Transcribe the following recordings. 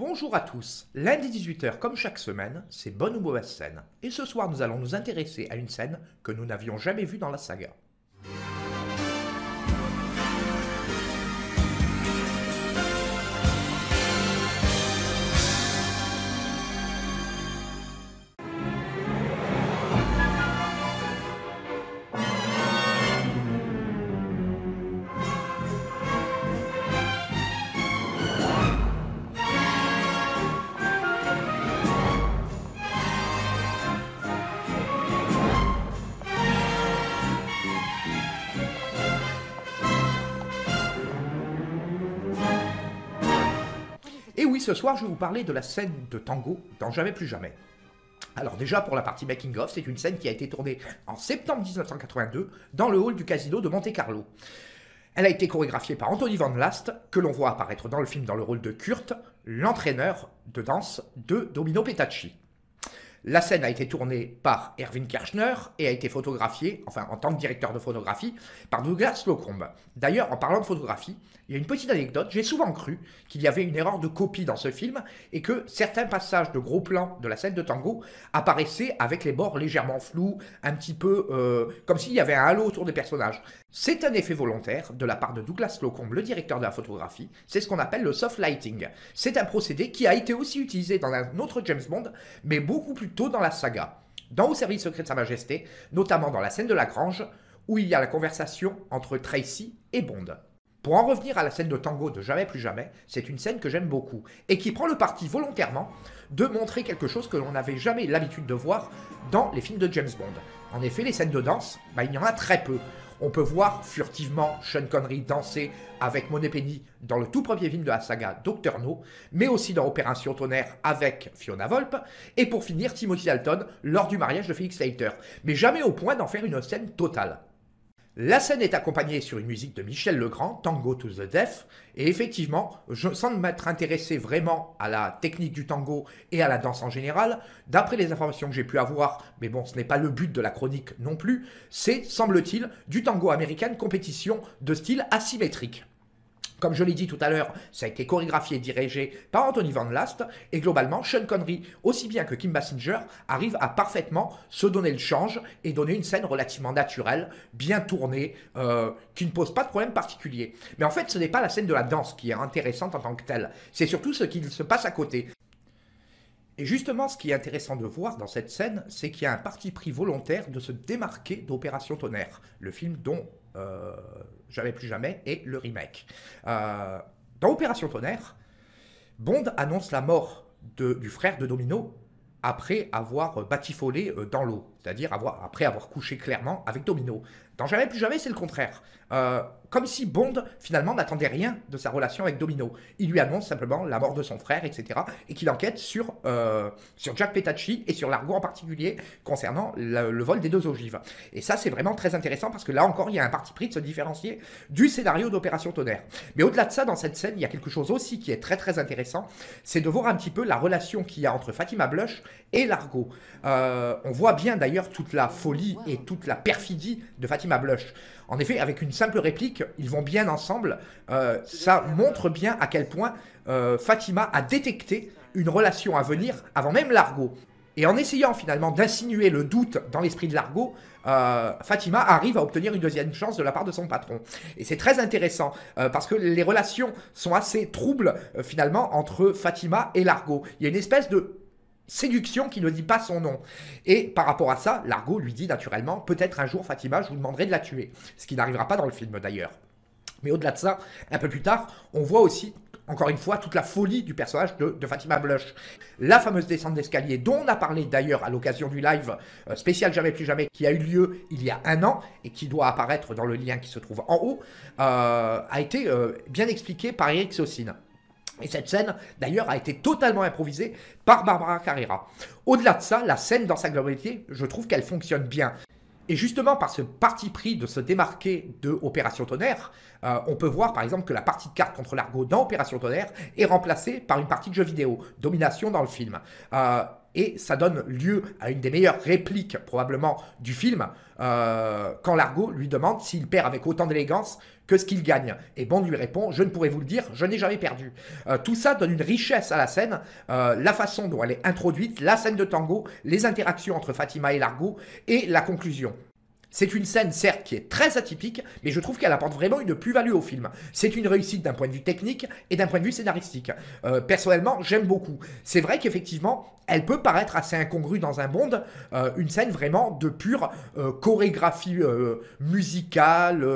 Bonjour à tous. Lundi 18h, comme chaque semaine, c'est bonne ou mauvaise scène. Et ce soir, nous allons nous intéresser à une scène que nous n'avions jamais vue dans la saga. oui, ce soir, je vais vous parler de la scène de tango dans Jamais plus jamais. Alors déjà pour la partie making of, c'est une scène qui a été tournée en septembre 1982 dans le hall du casino de Monte Carlo. Elle a été chorégraphiée par Anthony Van Last, que l'on voit apparaître dans le film dans le rôle de Kurt, l'entraîneur de danse de Domino Petacci. La scène a été tournée par Erwin Kirchner et a été photographiée, enfin en tant que directeur de photographie, par Douglas Locombe. D'ailleurs, en parlant de photographie, il y a une petite anecdote. J'ai souvent cru qu'il y avait une erreur de copie dans ce film et que certains passages de gros plans de la scène de tango apparaissaient avec les bords légèrement flous, un petit peu euh, comme s'il y avait un halo autour des personnages. C'est un effet volontaire de la part de Douglas Locombe, le directeur de la photographie. C'est ce qu'on appelle le soft lighting. C'est un procédé qui a été aussi utilisé dans un autre James Bond, mais beaucoup plus dans la saga, dans Au service secret de Sa Majesté, notamment dans la scène de la Grange, où il y a la conversation entre Tracy et Bond. Pour en revenir à la scène de tango de Jamais plus jamais, c'est une scène que j'aime beaucoup et qui prend le parti volontairement de montrer quelque chose que l'on n'avait jamais l'habitude de voir dans les films de James Bond. En effet, les scènes de danse, bah, il y en a très peu. On peut voir furtivement Sean Connery danser avec Monet Penny dans le tout premier film de la saga Doctor No, mais aussi dans Opération Tonnerre avec Fiona Volpe, et pour finir Timothy Dalton lors du mariage de Felix Leiter, mais jamais au point d'en faire une scène totale. La scène est accompagnée sur une musique de Michel Legrand, Tango to the Deaf, et effectivement, je, sans m'être intéressé vraiment à la technique du tango et à la danse en général, d'après les informations que j'ai pu avoir, mais bon, ce n'est pas le but de la chronique non plus, c'est, semble-t-il, du tango américain compétition de style asymétrique. Comme je l'ai dit tout à l'heure, ça a été chorégraphié et dirigé par Anthony Van Last, et globalement, Sean Connery, aussi bien que Kim Basinger, arrive à parfaitement se donner le change et donner une scène relativement naturelle, bien tournée, euh, qui ne pose pas de problème particulier. Mais en fait, ce n'est pas la scène de la danse qui est intéressante en tant que telle, c'est surtout ce qui se passe à côté. Et justement, ce qui est intéressant de voir dans cette scène, c'est qu'il y a un parti pris volontaire de se démarquer d'Opération Tonnerre, le film dont euh, jamais plus jamais et le remake. Euh, dans Opération Tonnerre, Bond annonce la mort du frère de Domino après avoir euh, batifolé dans l'eau c'est-à-dire avoir, après avoir couché clairement avec Domino. Dans Jamais plus jamais, c'est le contraire. Euh, comme si Bond, finalement, n'attendait rien de sa relation avec Domino. Il lui annonce simplement la mort de son frère, etc. Et qu'il enquête sur, euh, sur Jack Petacci et sur l'argot en particulier concernant le, vol des deux ogives. Et ça, c'est vraiment très intéressant parce que là encore, il y a un parti pris de se différencier du scénario d'Opération Tonnerre. Mais au-delà de ça, dans cette scène, il y a quelque chose aussi qui est très très intéressant. C'est de voir un petit peu la relation qu'il y a entre Fatima Blush et l'argot. Euh, on voit bien d'ailleurs toute la folie et toute la perfidie de Fatima Blush. En effet, avec une simple réplique, ils vont bien ensemble. Euh, ça montre bien à quel point euh, Fatima a détecté une relation à venir avant même l'argot. Et en essayant finalement d'insinuer le doute dans l'esprit de l'argot, euh, Fatima arrive à obtenir une deuxième chance de la part de son patron. Et c'est très intéressant parce que les relations sont assez troubles finalement entre Fatima et l'argot. Il y a une espèce de séduction qui ne dit pas son nom. Et par rapport à ça, Largo lui dit naturellement, peut-être un jour Fatima, je vous demanderai de la tuer. Ce qui n'arrivera pas dans le film d'ailleurs. Mais au-delà de ça, un peu plus tard, on voit aussi encore une fois, toute la folie du personnage de, Fatima Blush. La fameuse descente d'escalier dont on a parlé d'ailleurs à l'occasion du live euh, spécial Jamais plus jamais qui a eu lieu il y a un an et qui doit apparaître dans le lien qui se trouve en haut, euh, a été euh, bien expliqué par Eric Saucine. Et cette scène, d'ailleurs, a été totalement improvisée par Barbara Carrera. Au-delà de ça, la scène dans sa globalité, je trouve qu'elle fonctionne bien. Et justement, par ce parti pris de se démarquer de Opération Tonnerre, euh, on peut voir par exemple que la partie de carte contre l'argot dans Opération Tonnerre est remplacée par une partie de jeu vidéo, domination dans le film. Euh, et ça donne lieu à une des meilleures répliques probablement du film, euh, quand Largo lui demande s'il perd avec autant d'élégance que ce qu'il gagne. Et Bond lui répond, je ne pourrais vous le dire, je n'ai jamais perdu. Euh, tout ça donne une richesse à la scène, euh, la façon dont elle est introduite, la scène de tango, les interactions entre Fatima et Largo, et la conclusion. C'est une scène, certes, qui est très atypique, mais je trouve qu'elle apporte vraiment une plus-value au film. C'est une réussite d'un point de vue technique et d'un point de vue scénaristique. Euh, personnellement, j'aime beaucoup. C'est vrai qu'effectivement, elle peut paraître assez incongrue dans un monde, euh, une scène vraiment de pure euh, chorégraphie musicale,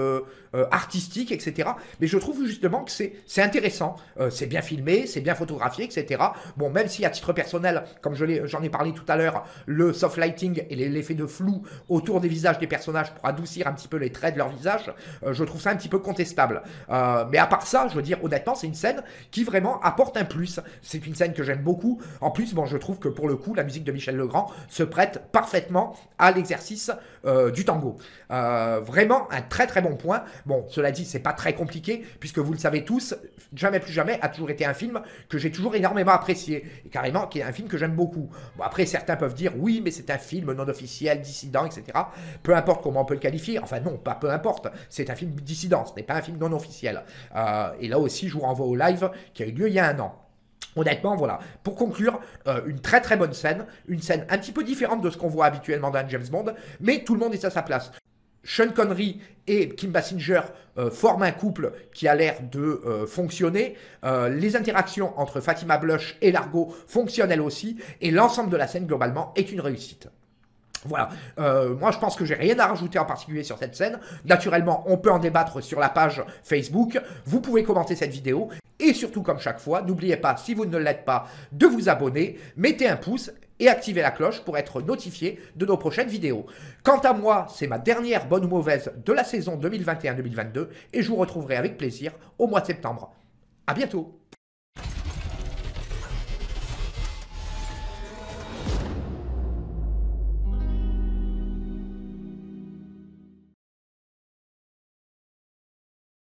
artistique, etc. Mais je trouve justement que c'est intéressant. c'est bien filmé, c'est bien photographié, etc. Bon, même si à titre personnel, comme j'en ai, ai parlé tout à l'heure, le soft lighting et l'effet de flou autour des visages des personnes pour adoucir un petit peu les traits de leur visage, euh, je trouve ça un petit peu contestable. Euh, mais à part ça, je veux dire, honnêtement, c'est une scène qui vraiment apporte un plus. C'est une scène que j'aime beaucoup. En plus, bon, je trouve que pour le coup, la musique de Michel Legrand se prête parfaitement à l'exercice euh, du tango. vraiment un très très bon point. Bon, cela dit, c'est pas très compliqué, puisque vous le savez tous, Jamais plus jamais a toujours été un film que j'ai toujours énormément apprécié, et carrément qui est un film que j'aime beaucoup. Bon, après, certains peuvent dire, oui, mais c'est un film non officiel, dissident, etc. Peu importe comment on peut le qualifier, enfin non, pas peu importe, c'est un film dissident, ce n'est pas un film non officiel. Euh, et là aussi, je vous renvoie au live qui a eu lieu il y a un an. Honnêtement, voilà. Pour conclure, euh, une très très bonne scène, une scène un petit peu différente de ce qu'on voit habituellement dans James Bond, mais tout le monde est à sa place. Sean Connery et Kim Basinger euh, forment un couple qui a l'air de fonctionner. les interactions entre Fatima Blush et Largo fonctionnent elles aussi. Et l'ensemble de la scène, globalement, est une réussite. Voilà. Euh, moi, je pense que j'ai rien à rajouter en particulier sur cette scène. Naturellement, on peut en débattre sur la page Facebook. Vous pouvez commenter cette vidéo. Et surtout, comme chaque fois, n'oubliez pas, si vous ne l'êtes pas, de vous abonner, mettez un pouce et activez la cloche pour être notifié de nos prochaines vidéos. Quant à moi, c'est ma dernière bonne ou mauvaise de la saison 2021-2022 et je vous retrouverai avec plaisir au mois de septembre. À bientôt